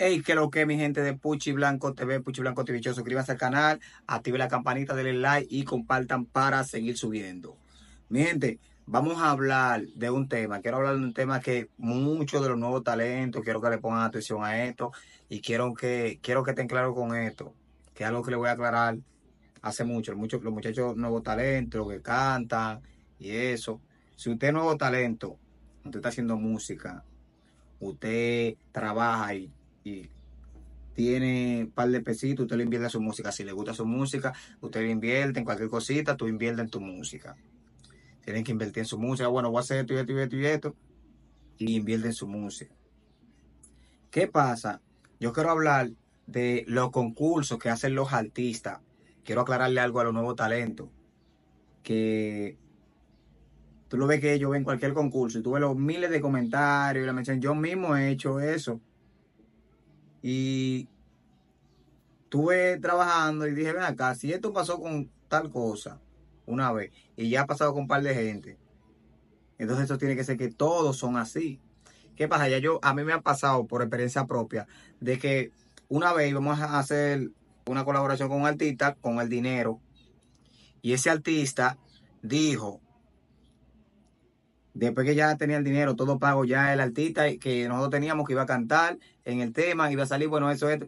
Hey, que lo que mi gente de Puchi Blanco TV, Puchi Blanco TV suscríbanse al canal, active la campanita, denle like y compartan para seguir subiendo. Mi gente, vamos a hablar de un tema, quiero hablar de un tema que muchos de los nuevos talentos, quiero que le pongan atención a esto y quiero que, quiero que estén claros con esto, que es algo que le voy a aclarar hace mucho, los muchachos nuevos talentos que cantan y eso. Si usted es nuevo talento, usted está haciendo música, usted trabaja y tiene un par de pesitos, usted le invierte su música. Si le gusta su música, usted le invierte en cualquier cosita, tú inviertes en tu música. Tienen que invertir en su música. Bueno, voy a hacer esto y esto y esto y esto. Y invierte en su música. ¿Qué pasa? Yo quiero hablar de los concursos que hacen los artistas. Quiero aclararle algo a los nuevos talentos. Que tú lo ves que ellos ven cualquier concurso y tú ves los miles de comentarios y la mención. Yo mismo he hecho eso y estuve trabajando y dije, ven acá, si esto pasó con tal cosa una vez y ya ha pasado con un par de gente, entonces esto tiene que ser que todos son así. ¿Qué pasa? Ya yo, a mí me ha pasado por experiencia propia de que una vez íbamos a hacer una colaboración con un artista con el dinero y ese artista dijo, Después que ya tenía el dinero, todo pago, ya el artista que nosotros teníamos que iba a cantar en el tema, iba a salir, bueno, eso es.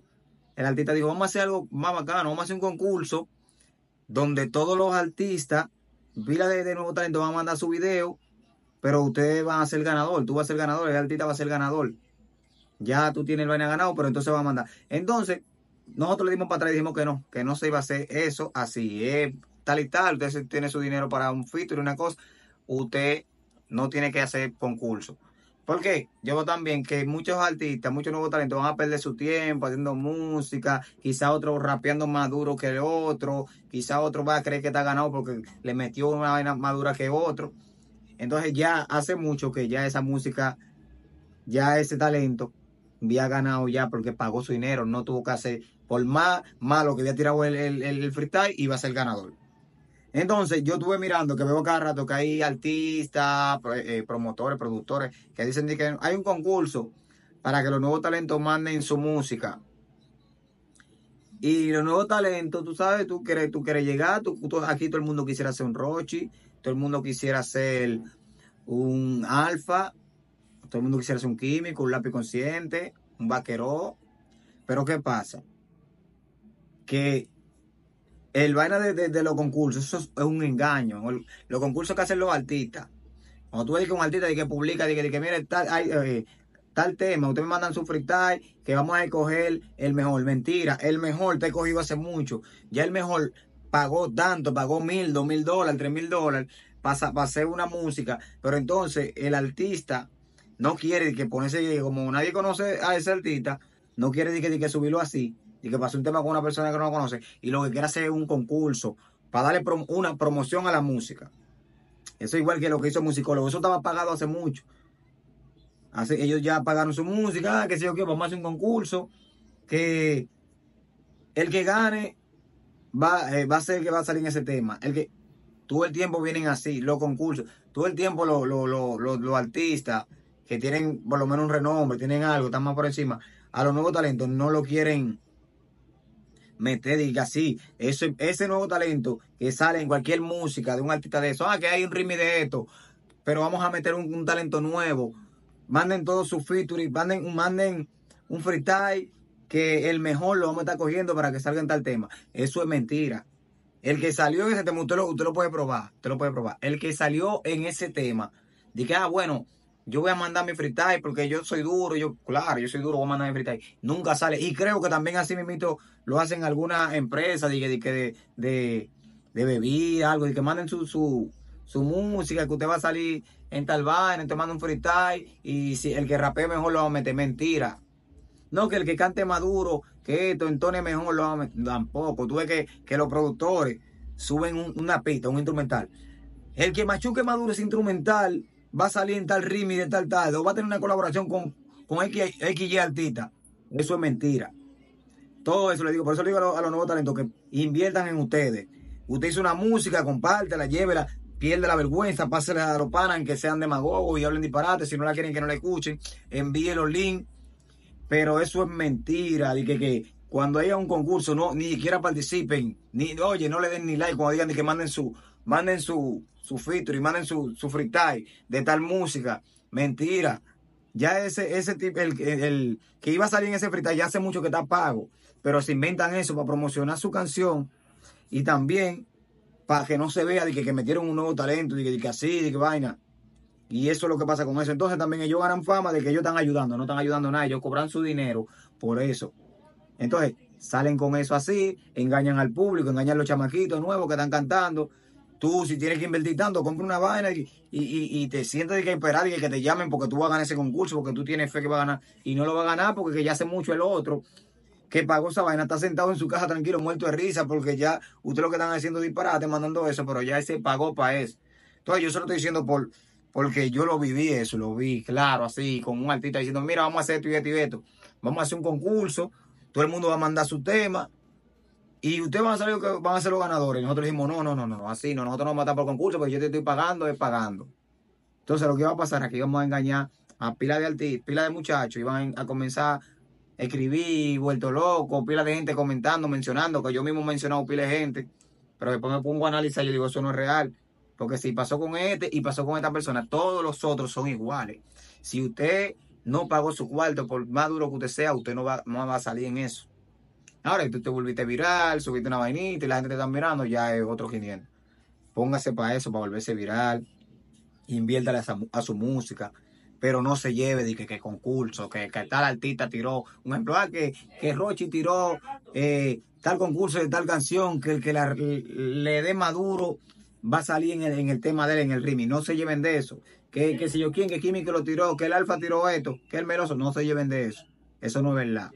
El artista dijo, vamos a hacer algo más bacano, vamos a hacer un concurso donde todos los artistas, Vila de, nuevo talento, van a mandar su video, pero ustedes van a ser ganador, tú vas a ser ganador, el artista va a ser ganador. Ya tú tienes el vaina ganado, pero entonces va a mandar. Entonces, nosotros le dimos para atrás y dijimos que no, que no se iba a hacer eso así, es, tal y tal. Usted tiene su dinero para un y una cosa. Usted no tiene que hacer concurso. Porque yo veo también que muchos artistas, muchos nuevos talentos van a perder su tiempo haciendo música, quizá otro rapeando más duro que el otro, quizá otro va a creer que está ganado porque le metió una vaina más dura que otro. Entonces ya hace mucho que ya esa música, ya ese talento, había ganado ya porque pagó su dinero, no tuvo que hacer, por más malo que había tirado el, el, el freestyle, iba a ser ganador. Entonces, yo estuve mirando que veo cada rato que hay artistas, eh, eh, promotores, productores, que dicen que hay un concurso para que los nuevos talentos manden su música. Y los nuevos talentos, tú sabes, tú quieres, tú quieres llegar, aquí todo el mundo quisiera ser un Rochi, todo el mundo quisiera ser un Alfa, todo el mundo quisiera ser un Químico, un Lápiz Consciente, un Vaqueró. Pero ¿qué pasa? Que el vaina de, los concursos, eso es un engaño. Los concursos que hacen los artistas. Cuando tú dices que un artista de que publica, de que, mire tal, eh, tal tema, ustedes me mandan su freestyle, que vamos a escoger el mejor. Mentira, el mejor te he cogido hace mucho. Ya el mejor pagó tanto, pagó mil, dos mil dólares, tres mil dólares para, hacer una música. Pero entonces el artista no quiere que ponerse, como nadie conoce a ese artista, no quiere que, que subirlo así y que pasó un tema con una persona que no conoce y lo que quiere hacer es un concurso para darle una promoción a la música. Eso es igual que lo que hizo el musicólogo. Eso estaba pagado hace mucho. Así, ellos ya pagaron su música, ah, que sé yo qué, vamos a hacer un concurso. Que el que gane eh, va, a ser el que va a salir en ese tema. El que, todo el tiempo vienen así, los concursos. Todo el tiempo los artistas que tienen por lo menos un renombre, tienen algo, están más por encima. A los nuevos talentos no lo quieren meter, diga así, eso, ese nuevo talento que sale en cualquier música de un artista de eso, ah, que hay un ritmo de esto, pero vamos a meter un, talento nuevo. Manden todos sus features, manden, manden un freestyle que el mejor lo vamos a estar cogiendo para que salga en tal tema. Eso es mentira. El que salió en ese tema, usted lo, usted lo puede probar, usted lo puede probar. El que salió en ese tema, diga, ah, bueno, yo voy a mandar mi freestyle porque yo soy duro, yo, claro, yo soy duro, voy a mandar mi freestyle. Nunca sale. Y creo que también así mismo lo hacen algunas empresas de, de, de, de, bebida, algo, y que manden su, música, que usted va a salir en tal vaina, te manda un freestyle, y si el que rapee mejor lo va a meter, mentira. No, que el que cante maduro que esto, entone mejor lo va a meter, tampoco. Tú ves que, que los productores suben una pista, un instrumental. El que machuque maduro es instrumental va a salir en tal ritmo y de tal tal, o va a tener una colaboración con, con X, XY artista. Eso es mentira. Todo eso le digo, por eso le digo a los, nuevos talentos que inviertan en ustedes. Usted hizo una música, compártela, llévela, pierde la vergüenza, pásenla a los que sean demagogos y hablen disparate si no la quieren que no la escuchen, envíen los links. Pero eso es mentira, de que, que cuando haya un concurso no ni siquiera participen, ni oye, no le den ni like cuando digan de que manden su manden su su filtro y manden su, su freestyle de tal música. Mentira. Ya ese, ese tipo, el, el, que iba a salir en ese freestyle, ya hace mucho que está pago. Pero se inventan eso para promocionar su canción y también para que no se vea de que, metieron un nuevo talento, de que, así, de que vaina. Y eso es lo que pasa con eso. Entonces también ellos ganan fama de que ellos están ayudando, no están ayudando nada, ellos cobran su dinero por eso. Entonces salen con eso así, engañan al público, engañan a los chamaquitos nuevos que están cantando. Tú, si tienes que invertir tanto, compra una vaina y, y, y te sientes que esperar y que te llamen porque tú vas a ganar ese concurso, porque tú tienes fe que va a ganar y no lo va a ganar porque ya hace mucho el otro que pagó esa vaina, está sentado en su casa tranquilo, muerto de risa, porque ya ustedes lo que están haciendo disparate, mandando eso, pero ya se pagó para eso. Entonces yo solo lo estoy diciendo por, porque yo lo viví eso, lo vi claro, así, con un artista diciendo, mira, vamos a hacer esto y esto y esto, vamos a hacer un concurso, todo el mundo va a mandar su tema, y ustedes van a, salir, van a ser los ganadores. nosotros dijimos, no, no, no, no, así no, nosotros no vamos a matar por concurso porque yo te estoy pagando, es pagando. Entonces lo que va a pasar es que íbamos a engañar a pila de artistas, pila de muchachos, iban a comenzar a escribir, vuelto loco, pila de gente comentando, mencionando, que yo mismo he mencionado pila de gente, pero después me pongo a analizar y yo digo, eso no es real. Porque si pasó con este y pasó con esta persona, todos los otros son iguales. Si usted no pagó su cuarto, por más duro que usted sea, usted no va, no va a salir en eso. Ahora si tú te volviste viral, subiste una vainita y la gente te está mirando, ya es otro 500. Póngase para eso, para volverse viral. Inviértale a, su música. Pero no se lleve de que, que concurso, que, tal artista tiró. Un ejemplo, ah, que, que Rochi tiró eh, tal concurso de tal canción, que el que le dé maduro va a salir en el, tema de él, en el Rimi, No se lleven de eso. Que, que si yo quién, que Kimi que lo tiró, que el Alfa tiró esto, que el Meloso. No se lleven de eso. Eso no es verdad.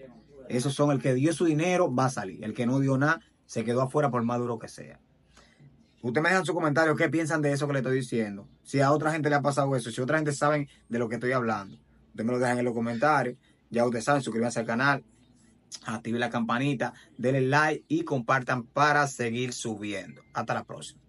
Esos son el que dio su dinero, va a salir. El que no dio nada, se quedó afuera por más duro que sea. Ustedes me dejan sus comentarios qué piensan de eso que le estoy diciendo. Si a otra gente le ha pasado eso, si otra gente sabe de lo que estoy hablando. Ustedes me lo dejan en los comentarios. Ya ustedes saben, suscríbanse al canal, activen la campanita, denle like y compartan para seguir subiendo. Hasta la próxima.